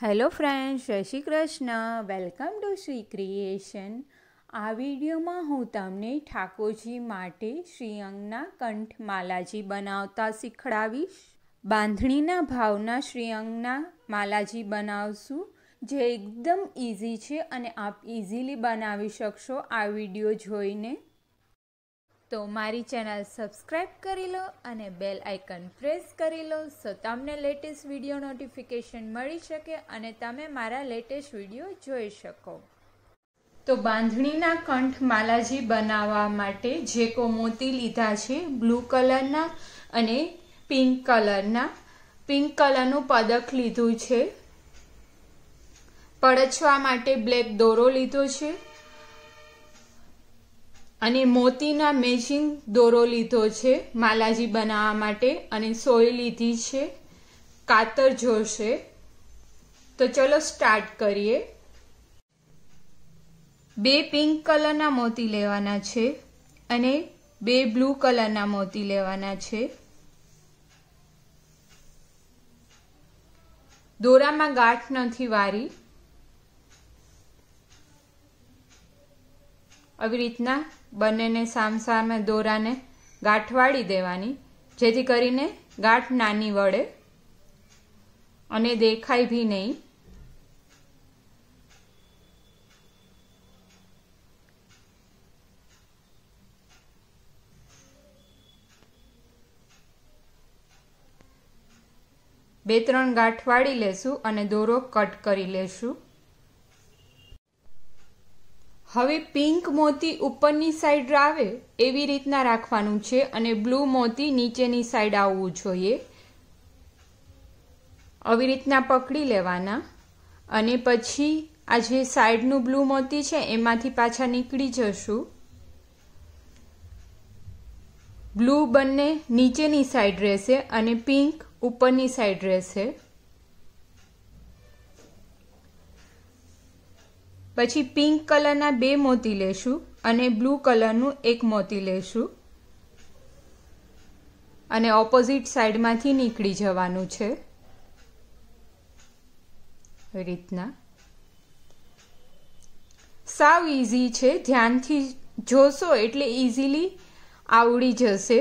hello friends જય Shri Krishna welcome to Shri creation આ વિડીયોમાં હું તમને ઠાકોરજી માટે શ્રીઅંગના માલાજી બનાવતા શીખડાવીશ બાંધણીના ભાવના શ્રીઅંગના માલાજી બનાવશું જે એકદમ ઇઝી છે અને આપ ઇઝીલી બનાવી શકશો આ વિડીયો જોઈને તો મારી ચેનલ સબસ્ક્રાઈબ કરી લો અને બેલ આઇકન પ્રેસ કરી લો સો તમને લેટેસ્ટ વિડીયો નોટિફિકેશન મળી શકે અને તમે મારા લેટેસ્ટ વિડીયો જોઈ શકો તો બાંધણીના કંઠ માલાજી બનાવવા માટે જે કો મોતી લીધા છે બ્લુ કલરના અને પિંક કલરના પિંક કલરનું પદક લીધું છે પડછવા માટે બ્લેક દોરો લીધો છે અને મોતીના મેચિંગ દોરો લીધો છે માલાજી બનાવવા માટે અને સોય લીધી છે કાતર જોશે તો ચલો સ્ટાર્ટ કરીએ બે પિંક કલરના મોતી લેવાના છે અને બે બ્લુ કલરના મોતી લેવાના છે દોરામાં ગાંઠ નથી વારી આવી રીતના બંનેને સામસામે દોરાને ગાંઠ વાળી દેવાની જેથી કરીને ગાંઠ નાની વળે અને દેખાય બી નહીં બે ત્રણ ગાંઠ વાળી લેશું અને દોરો કટ કરી લેશું હવે પિંક મોતી ઉપરની સાઈડ આવે એવી રીતના રાખવાનું છે અને બ્લુ મોતી નીચેની સાઈડ આવવું જોઈએ આવી રીતના પકડી લેવાના અને પછી આ જે સાઈડનું બ્લુ મોતી છે એમાંથી પાછા નીકળી જશું બ્લુ બંને નીચેની સાઈડ રહેશે અને પિંક ઉપરની સાઈડ રહેશે પછી પિંક કલરના બે મોતી લેશું અને બ્લુ કલરનું એક મોતી લેશું અને ઓપોઝિટ સાઈડમાંથી નીકળી જવાનું છે રીતના સાવ ઇઝી છે ધ્યાનથી જોશો એટલે ઇઝીલી આવડી જશે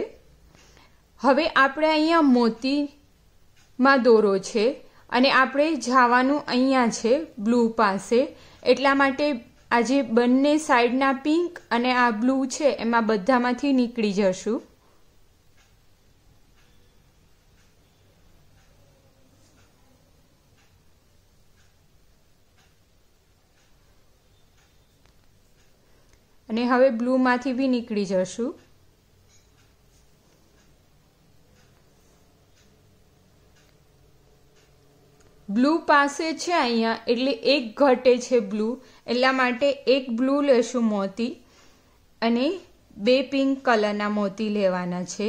હવે આપણે અહીંયા મોતીમાં દોરો છે અને આપણે જવાનું અહીંયા છે બ્લુ પાસે એટલા માટે આજે બંને સાઈડના પિંક અને આ બ્લુ છે એમાં બધામાંથી નીકળી જશું અને હવે બ્લુમાંથી બી નીકળી જશું બ્લુ પાસે છે અહીંયા એટલે એક ઘટે છે બ્લુ એટલા માટે એક બ્લુ લેશું મોતી અને બે પિંક કલરના મોતી લેવાના છે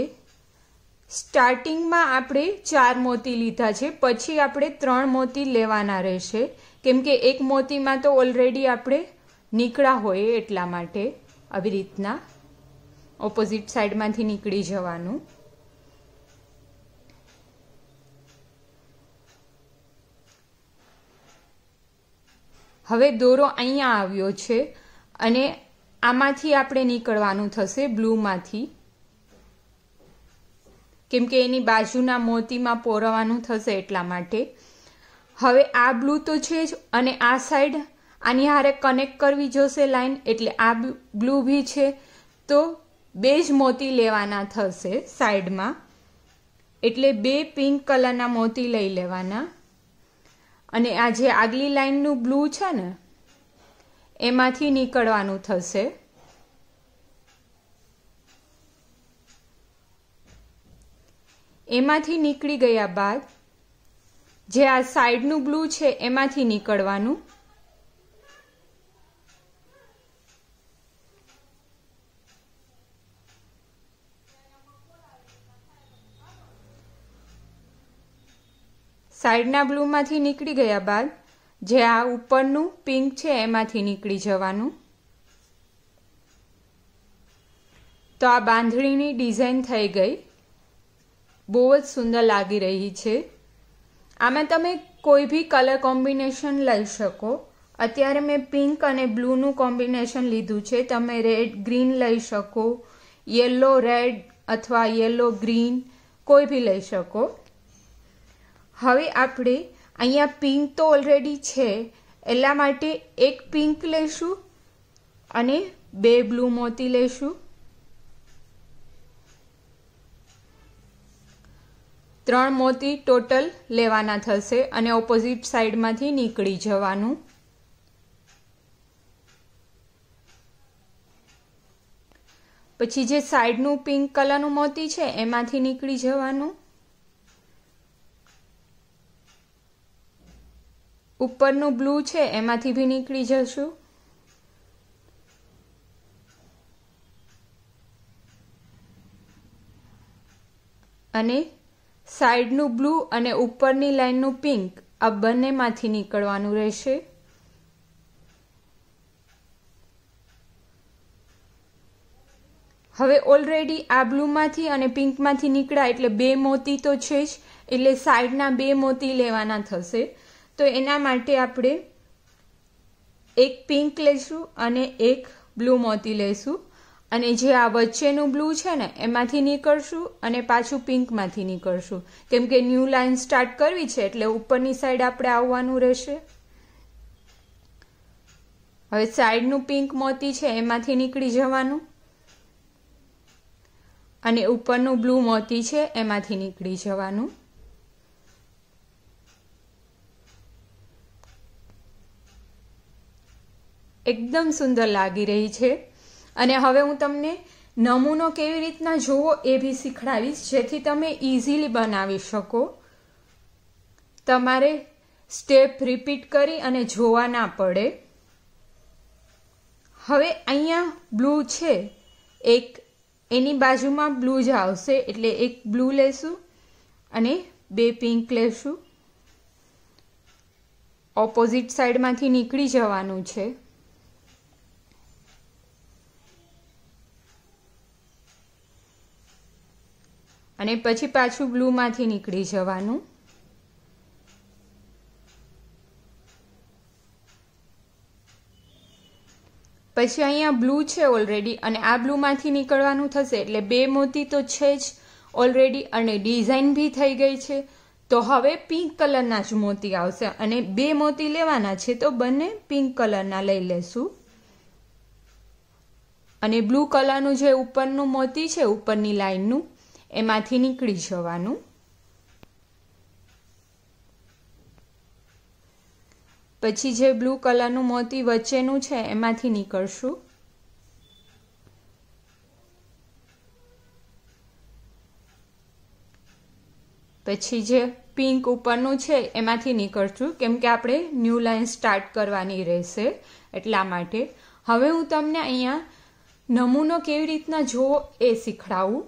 સ્ટાર્ટિંગમાં આપણે ચાર મોતી લીધા છે પછી આપણે ત્રણ મોતી લેવાના રહેશે કેમ કે એક મોતીમાં તો ઓલરેડી આપણે નીકળ્યા હોઈએ એટલા માટે આવી રીતના ઓપોઝિટ સાઈડમાંથી નીકળી જવાનું હવે દોરો અહીંયા આવ્યો છે અને આમાંથી આપણે નીકળવાનું થશે બ્લૂમાંથી કેમ કે એની બાજુના મોતીમાં પોરવાનું થશે એટલા માટે હવે આ બ્લૂ તો છે જ અને આ સાઈડ આની હારે કનેક્ટ કરવી જોશે લાઈન એટલે આ બ્લુ બી છે તો બે જ મોતી લેવાના થશે સાઈડમાં એટલે બે પિંક કલરના મોતી લઈ લેવાના અને આ જે આગલી લાઇનનું બ્લુ છે ને એમાંથી નીકળવાનું થશે એમાંથી નીકળી ગયા બાદ જે આ સાઈડનું બ્લુ છે એમાંથી નીકળવાનું સાઈડના બ્લૂમાંથી નીકળી ગયા બાદ જે આ ઉપરનું પિંક છે એમાંથી નીકળી જવાનું તો આ બાંધણીની ડિઝાઇન થઈ ગઈ બહુ જ સુંદર લાગી રહી છે આમાં તમે કોઈ બી કલર કોમ્બિનેશન લઈ શકો અત્યારે મેં પિંક અને બ્લૂનું કોમ્બિનેશન લીધું છે તમે રેડ ગ્રીન લઈ શકો યલો રેડ અથવા યલો ગ્રીન કોઈ બી લઈ શકો હવે આપણે અહીંયા પિંક તો ઓલરેડી છે એટલા માટે એક પિંક લઈશું અને બે બ્લુ મોતી લઈશું ત્રણ મોતી ટોટલ લેવાના થશે અને ઓપોઝિટ સાઈડમાંથી નીકળી જવાનું પછી જે સાઈડનું પિંક કલરનું મોતી છે એમાંથી નીકળી જવાનું ઉપરનું બ્લુ છે એમાંથી બી નીકળી જશું અને સાઈડનું બ્લુ અને ઉપરની લાઇનનું પિંક આ બંનેમાંથી નીકળવાનું રહેશે હવે ઓલરેડી આ બ્લુમાંથી અને પિંકમાંથી નીકળ્યા એટલે બે મોતી તો છે જ એટલે સાઈડના બે મોતી લેવાના થશે તો એના માટે આપણે એક પિંક લઈશું અને એક બ્લુ મોતી લઈશું અને જે આ વચ્ચેનું બ્લુ છે ને એમાંથી નીકળશું અને પાછું પિંકમાંથી નીકળશું કેમ કે ન્યૂ લાઇન સ્ટાર્ટ કરવી છે એટલે ઉપરની સાઈડ આપણે આવવાનું રહેશે હવે સાઈડનું પિંક મોતી છે એમાંથી નીકળી જવાનું અને ઉપરનું બ્લુ મોતી છે એમાંથી નીકળી જવાનું એકદમ સુંદર લાગી રહી છે અને હવે હું તમને નમૂનો કેવી રીતના જોવો એ બી શીખડાવીશ જેથી તમે ઇઝીલી બનાવી શકો તમારે સ્ટેપ રિપીટ કરી અને જોવા ના પડે હવે અહીંયા બ્લુ છે એક એની બાજુમાં બ્લુ જ આવશે એટલે એક બ્લુ લેશું અને બે પિંક લેશું ઓપોઝિટ સાઈડમાંથી નીકળી જવાનું છે અને પછી પાછું બ્લુમાંથી નીકળી જવાનું પછી અહીંયા બ્લુ છે ઓલરેડી અને આ બ્લુમાંથી નીકળવાનું થશે એટલે બે મોતી તો છે જ ઓલરેડી અને ડિઝાઇન બી થઈ ગઈ છે તો હવે પિંક કલરના જ મોતી આવશે અને બે મોતી લેવાના છે તો બંને પિંક કલરના લઈ લેશું અને બ્લુ કલરનું જે ઉપરનું મોતી છે ઉપરની લાઇનનું એમાંથી નીકળી જવાનું પછી જે બ્લુ કલરનું મોતી વચ્ચેનું છે એમાંથી નીકળશું પછી જે પિંક ઉપરનું છે એમાંથી નીકળશું કેમ કે આપણે ન્યૂ લાઇન સ્ટાર્ટ કરવાની રહેશે એટલા માટે હવે હું તમને અહીંયા નમૂનો કેવી રીતના જોવો એ શીખડાવું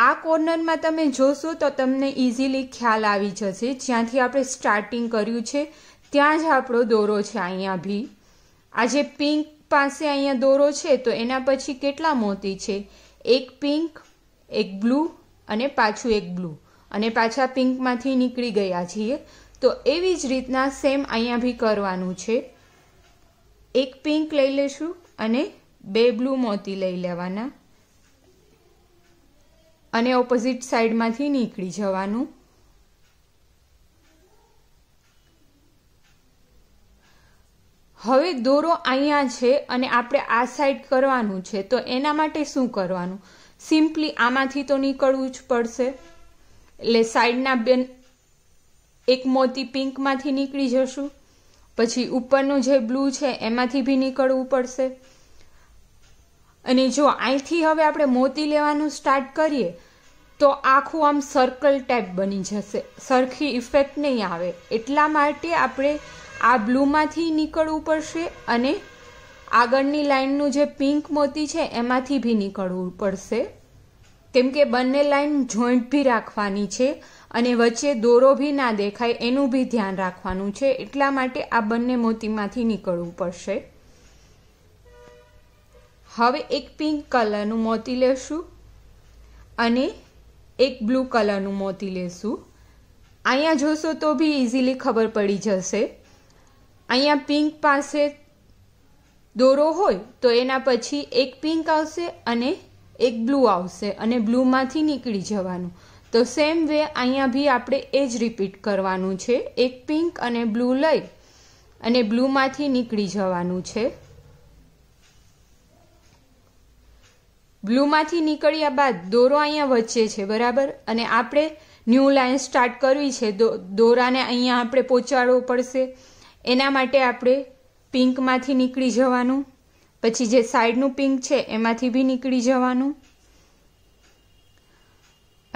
આ કોર્નરમાં તમે જોશો તો તમને ઇઝીલી ખ્યાલ આવી જશે જ્યાંથી આપણે સ્ટાર્ટિંગ કર્યું છે ત્યાં જ આપણો દોરો છે અહીંયા બી આ જે પિંક પાસે અહીંયા દોરો છે તો એના પછી કેટલા મોતી છે એક પિંક એક બ્લુ અને પાછું એક બ્લુ અને પાછા પિંકમાંથી નીકળી ગયા છીએ તો એવી જ રીતના સેમ અહીંયા બી કરવાનું છે એક પિંક લઈ લેશું અને બે બ્લુ મોતી લઈ લેવાના અને ઓપોઝિટ સાઈડમાંથી નીકળી જવાનું હવે દોરો અહીંયા છે અને આપણે આ સાઈડ કરવાનું છે તો એના માટે શું કરવાનું સિમ્પલી આમાંથી તો નીકળવું જ પડશે એટલે સાઈડના બેન એક મોતી પિંકમાંથી નીકળી જશું પછી ઉપરનું જે બ્લુ છે એમાંથી બી નીકળવું પડશે અને જો અહીંથી હવે આપણે મોતી લેવાનું સ્ટાર્ટ કરીએ તો આખું આમ સર્કલ ટાઈપ બની જશે સરખી ઇફેક્ટ નહીં આવે એટલા માટે આપણે આ બ્લૂમાંથી નીકળવું પડશે અને આગળની લાઇનનું જે પિંક મોતી છે એમાંથી બી નીકળવું પડશે કેમ કે બંને લાઇન જોઈન્ટ બી રાખવાની છે અને વચ્ચે દોરો બી ના દેખાય એનું બી ધ્યાન રાખવાનું છે એટલા માટે આ બંને મોતીમાંથી નીકળવું પડશે હવે એક પિંક કલરનું મોતી લેશું અને એક બ્લુ કલરનું મોતી લેશું અહીંયા જોશો તો બી ઇઝીલી ખબર પડી જશે અહીંયા પિંક પાસે દોરો હોય તો એના પછી એક પિંક આવશે અને એક બ્લુ આવશે અને બ્લુમાંથી નીકળી જવાનું તો સેમ વે અહીંયા બી આપણે એ જ રિપીટ કરવાનું છે એક પિંક અને બ્લુ લઈ અને બ્લુમાંથી નીકળી જવાનું છે બ્લુમાંથી નીકળ્યા બાદ દોરો અહીંયા વચ્ચે છે બરાબર અને આપણે ન્યૂ લાઇન સ્ટાર્ટ કરવી છે દોરાને અહીંયા આપણે પહોંચાડવો પડશે એના માટે આપણે પિંકમાંથી નીકળી જવાનું પછી જે સાઈડનું પિંક છે એમાંથી બી નીકળી જવાનું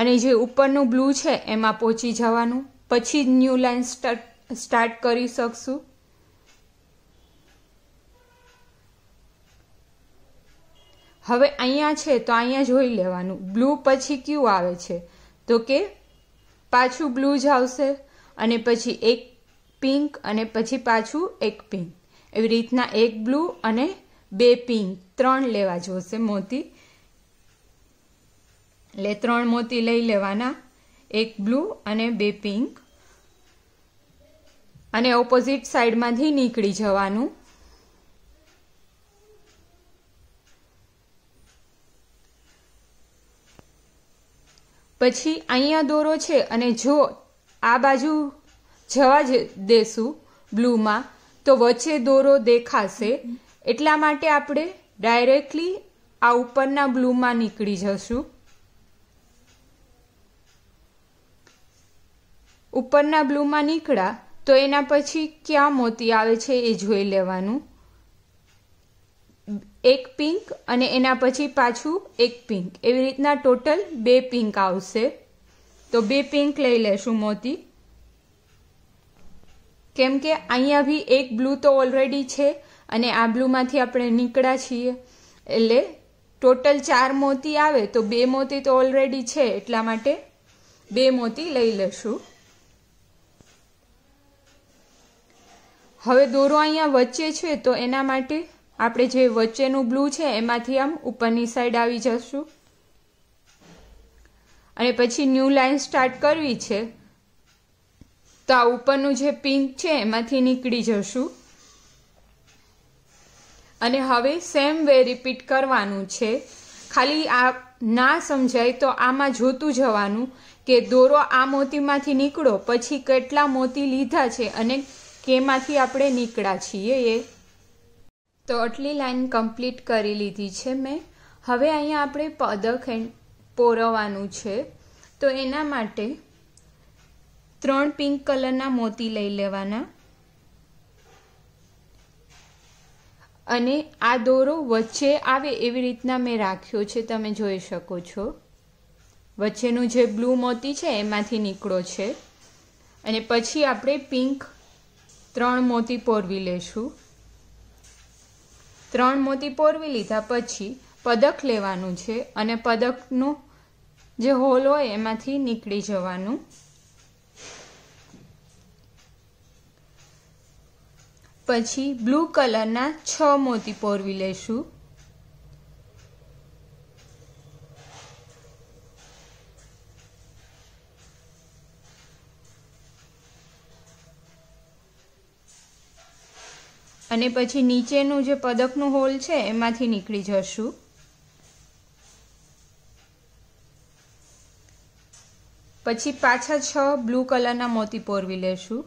અને જે ઉપરનું બ્લુ છે એમાં પહોંચી જવાનું પછી જ ન્યૂ લાઇન સ્ટાર્ટ સ્ટાર્ટ કરી શકશું હવે અહીંયા છે તો અહીંયા જોઈ લેવાનું બ્લુ પછી ક્યુ આવે છે તો કે પાછું બ્લુ જ આવશે અને પછી એક પિંક અને પછી પાછું એક પિંક એવી રીતના એક બ્લુ અને બે પિંક ત્રણ લેવા જોશે મોતી એટલે ત્રણ મોતી લઈ લેવાના એક બ્લુ અને બે પિંક અને ઓપોઝિટ સાઈડમાંથી નીકળી જવાનું પછી અહીંયા દોરો છે અને જો આ બાજુ જવા જ દેશું બ્લૂમાં તો વચ્ચે દોરો દેખાશે એટલા માટે આપણે ડાયરેક્ટલી આ ઉપરના બ્લૂમાં નીકળી જશું ઉપરના બ્લૂમાં નીકળ્યા તો એના પછી ક્યાં મોતી આવે છે એ જોઈ લેવાનું એક પિંક અને એના પછી પાછું એક પિંક એવી રીતના ટોટલ બે પિંક આવશે તો બે પિંક લઈ લેશું મોતી કેમ કે અહીંયા ભી એક બ્લુ તો ઓલરેડી છે અને આ બ્લુમાંથી આપણે નીકળ્યા છીએ એટલે ટોટલ ચાર મોતી આવે તો બે મોતી તો ઓલરેડી છે એટલા માટે બે મોતી લઈ લેશું હવે દોરો અહીંયા વચ્ચે છે તો એના માટે આપણે જે વચ્ચેનું બ્લુ છે એમાંથી આમ ઉપરની સાઈડ આવી જશું અને પછી ન્યૂ લાઇન સ્ટાર્ટ કરવી છે તો આ ઉપરનું જે પિંક છે એમાંથી નીકળી જશું અને હવે સેમ વે રિપીટ કરવાનું છે ખાલી આ ના સમજાય તો આમાં જોતું જવાનું કે દોરો આ મોતીમાંથી નીકળો પછી કેટલા મોતી લીધા છે અને કેમાંથી આપણે નીકળ્યા છીએ એ તો આટલી લાઈન કમ્પ્લીટ કરી લીધી છે મેં હવે અહીંયા આપણે પદક પોરવવાનું છે તો એના માટે ત્રણ પિંક કલરના મોતી લઈ લેવાના અને આ દોરો વચ્ચે આવે એવી રીતના મેં રાખ્યો છે તમે જોઈ શકો છો વચ્ચેનું જે બ્લુ મોતી છે એમાંથી નીકળો છે અને પછી આપણે પિંક ત્રણ મોતી પોરવી લેશું ત્રણ મોતી પોરવી લીધા પછી પદક લેવાનું છે અને પદકનું જે હોલ હોય એમાંથી નીકળી જવાનું પછી બ્લુ કલરના છ મોતી પોરવી લેશું અને પછી નીચેનું જે પદકનું હોલ છે એમાંથી નીકળી જશું પછી પાછા છ બ્લુ કલરના મોતી પોરવી લેશું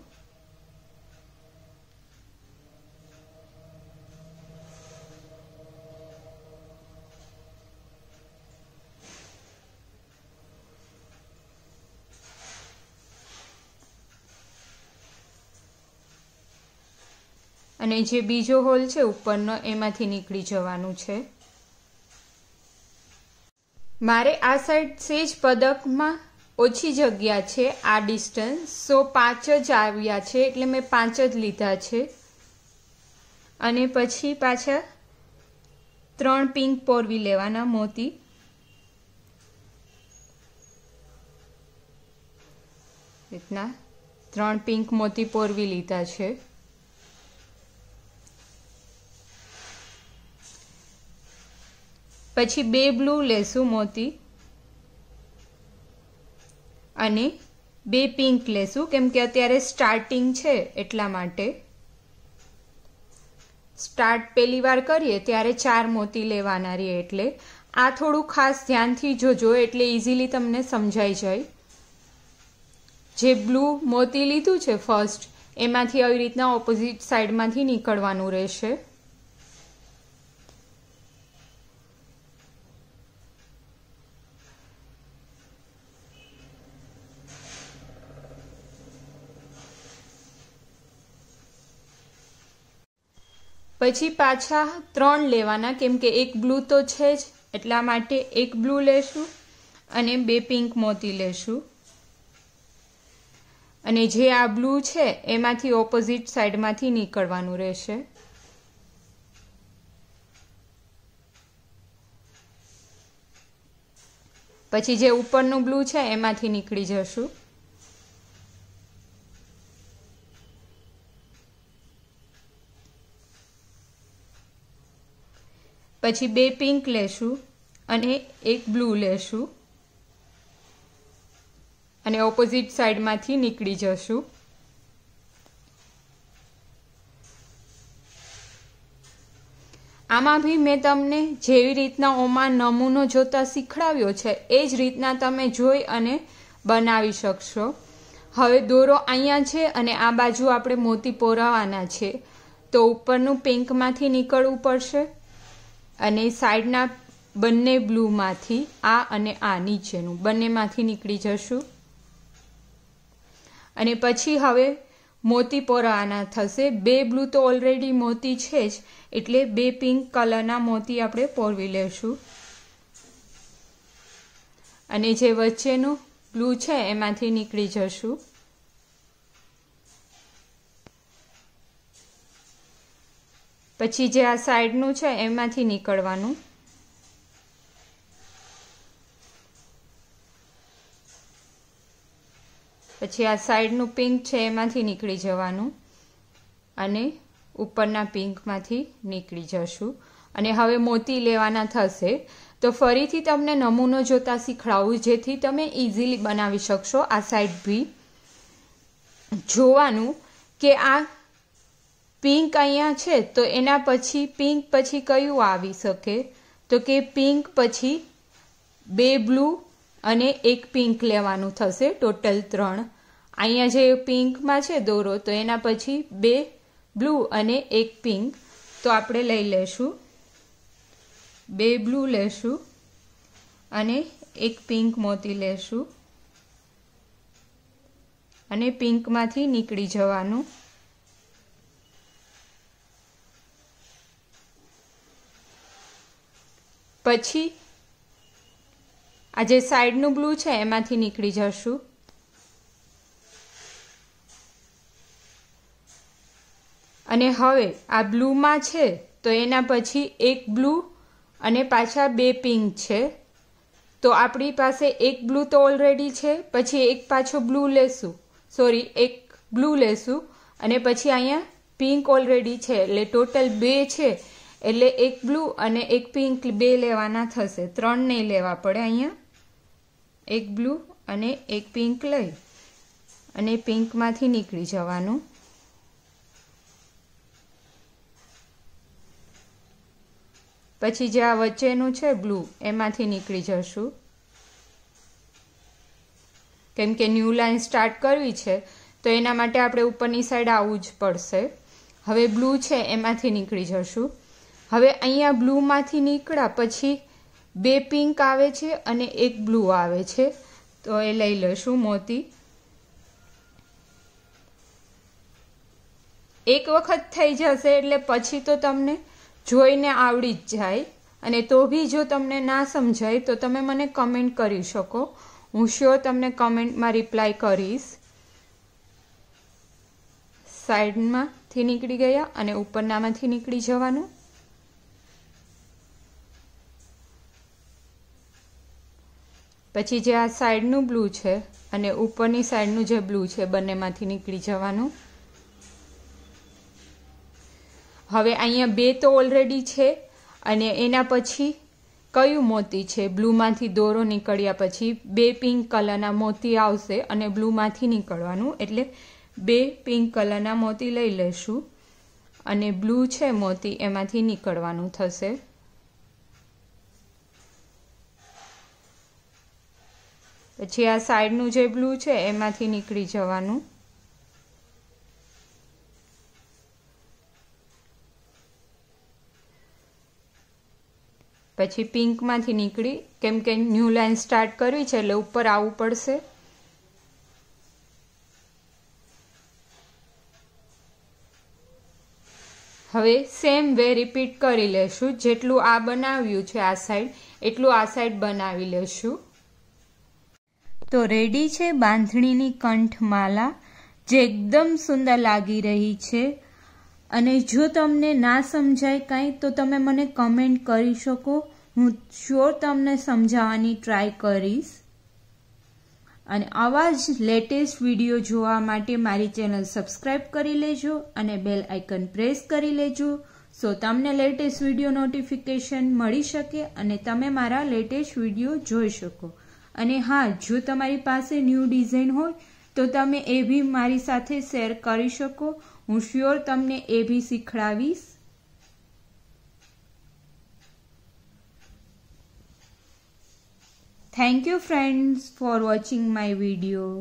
અને જે બીજો હોલ છે ઉપરનો એમાંથી નીકળી જવાનું છે મારે આ સાઈડ સેજ પદકમાં ઓછી જગ્યા છે આ ડિસ્ટન્સ સો પાંચ જ આવ્યા છે એટલે મેં પાંચ જ લીધા છે અને પછી પાછા ત્રણ પિંક પોરવી લેવાના મોતી રીતના ત્રણ પિંક મોતી પોરવી લીધા છે પછી બે બ્લુ લેશું મોતી અને બે પિંક લેશું કેમ કે અત્યારે સ્ટાર્ટિંગ છે એટલા માટે સ્ટાર્ટ પહેલી વાર કરીએ ત્યારે ચાર મોતી લેવાના રહીએ એટલે આ થોડું ખાસ ધ્યાનથી જોજો એટલે ઇઝીલી તમને સમજાઈ જાય જે બ્લુ મોતી લીધું છે ફર્સ્ટ એમાંથી આવી રીતના ઓપોઝિટ સાઈડમાંથી નીકળવાનું રહેશે પછી પાછા ત્રણ લેવાના કેમ કે એક બ્લુ તો છે જ એટલા માટે એક બ્લુ લેશું અને બે પિંક મોતી લેશું અને જે આ બ્લુ છે એમાંથી ઓપોઝિટ સાઈડમાંથી નીકળવાનું રહેશે પછી જે ઉપરનું બ્લુ છે એમાંથી નીકળી જશું પછી બે પિંક લેશું અને એક બ્લુ લેશું અને ઓપોઝિટ સાઈડમાંથી નીકળી જશું આમાં બી મેં તમને જેવી રીતના ઓમાં નમૂનો જોતા શીખડાવ્યો છે એ જ રીતના તમે જોઈ અને બનાવી શકશો હવે દોરો અહીંયા છે અને આ બાજુ આપણે મોતી પોરાવાના છે તો ઉપરનું પિંકમાંથી નીકળવું પડશે અને સાઈડના બંને બ્લુમાંથી આ અને આ નીચેનું બંનેમાંથી નીકળી જશું અને પછી હવે મોતી પોરવાના થશે બે બ્લુ તો ઓલરેડી મોતી છે જ એટલે બે પિંક કલરના મોતી આપણે પોરવી લેશું અને જે વચ્ચેનું બ્લુ છે એમાંથી નીકળી જશું પછી જે આ સાઈડનું છે એમાંથી નીકળવાનું પછી આ સાઈડનું પિંક છે એમાંથી નીકળી જવાનું અને ઉપરના પિંકમાંથી નીકળી જશું અને હવે મોતી લેવાના થશે તો ફરીથી તમને નમૂનો જોતાં શીખડાવું જેથી તમે ઇઝીલી બનાવી શકશો આ સાઈડ બી જોવાનું કે આ પિંક અહીંયા છે તો એના પછી પિંક પછી કયું આવી શકે તો કે પિંક પછી બે બ્લુ અને એક પિંક લેવાનું થશે ટોટલ ત્રણ અહીંયા જે પિંકમાં છે દોરો તો એના પછી બે બ્લુ અને એક પિંક તો આપણે લઈ લેશું બે બ્લુ લેશું અને એક પિંક મોતી લેશું અને પિંકમાંથી નીકળી જવાનું પછી આ જે સાઈડનું બ્લુ છે એમાંથી નીકળી જશું અને હવે આ બ્લુમાં છે તો એના પછી એક બ્લુ અને પાછા બે પિંક છે તો આપણી પાસે એક બ્લુ તો ઓલરેડી છે પછી એક પાછો બ્લુ લેશું સોરી એક બ્લુ લેશું અને પછી અહીંયા પિંક ઓલરેડી છે એટલે ટોટલ બે છે એટલે એક બ્લુ અને એક પિંક બે લેવાના થશે ત્રણ નહીં લેવા પડે અહીંયા એક બ્લુ અને એક પિંક લઈ અને પિંકમાંથી નીકળી જવાનું પછી જે આ વચ્ચેનું છે બ્લુ એમાંથી નીકળી જશું કેમ કે ન્યૂ લાઇન સ્ટાર્ટ કરવી છે તો એના માટે આપણે ઉપરની સાઈડ આવવું જ પડશે હવે બ્લુ છે એમાંથી નીકળી જશું હવે અહીંયા બ્લૂમાંથી નીકળ્યા પછી બે પિંક આવે છે અને એક બ્લુ આવે છે તો એ લઈ લઈશું મોતી એક વખત થઈ જશે એટલે પછી તો તમને જોઈને આવડી જ જાય અને તો બી જો તમને ના સમજાય તો તમે મને કમેન્ટ કરી શકો હું શ્યોર તમને કમેન્ટમાં રિપ્લાય કરીશ સાઈડમાંથી નીકળી ગયા અને ઉપરનામાંથી નીકળી જવાનું પછી જે આ સાઈડનું બ્લુ છે અને ઉપરની સાઈડનું જે બ્લુ છે બંનેમાંથી નીકળી જવાનું હવે અહીંયા બે તો ઓલરેડી છે અને એના પછી કયું મોતી છે બ્લૂમાંથી દોરો નીકળ્યા પછી બે પિંક કલરના મોતી આવશે અને બ્લૂમાંથી નીકળવાનું એટલે બે પિંક કલરના મોતી લઈ લેશું અને બ્લુ છે મોતી એમાંથી નીકળવાનું થશે પછી આ સાઈડનું જે બ્લુ છે એમાંથી નીકળી જવાનું પછી પિંકમાંથી નીકળી કેમ કે ન્યૂ લાઇન સ્ટાર્ટ કરવી છે એટલે ઉપર આવવું પડશે હવે સેમ વે રિપીટ કરી લેશું જેટલું આ બનાવ્યું છે આ સાઈડ એટલું આ સાઈડ બનાવી લેશું તો રેડી છે બાંધણીની કંઠમાલા જે એકદમ સુંદર લાગી રહી છે અને જો તમને ના સમજાય કાંઈ તો તમે મને કમેન્ટ કરી શકો હું શ્યોર તમને સમજાવવાની ટ્રાય કરીશ અને આવા જ લેટેસ્ટ વિડીયો જોવા માટે મારી ચેનલ સબસ્ક્રાઈબ કરી લેજો અને બેલ આઇકન પ્રેસ કરી લેજો સો તમને લેટેસ્ટ વિડીયો નોટિફિકેશન મળી શકે અને તમે મારા લેટેસ્ટ વિડીયો જોઈ શકો અને હા જો તમારી પાસે ન્યૂ ડિઝાઇન હોય તો તમે એ બી મારી સાથે શેર કરી શકો હું શ્યોર તમને એ બી શીખડાવીશ thank you friends for watching my video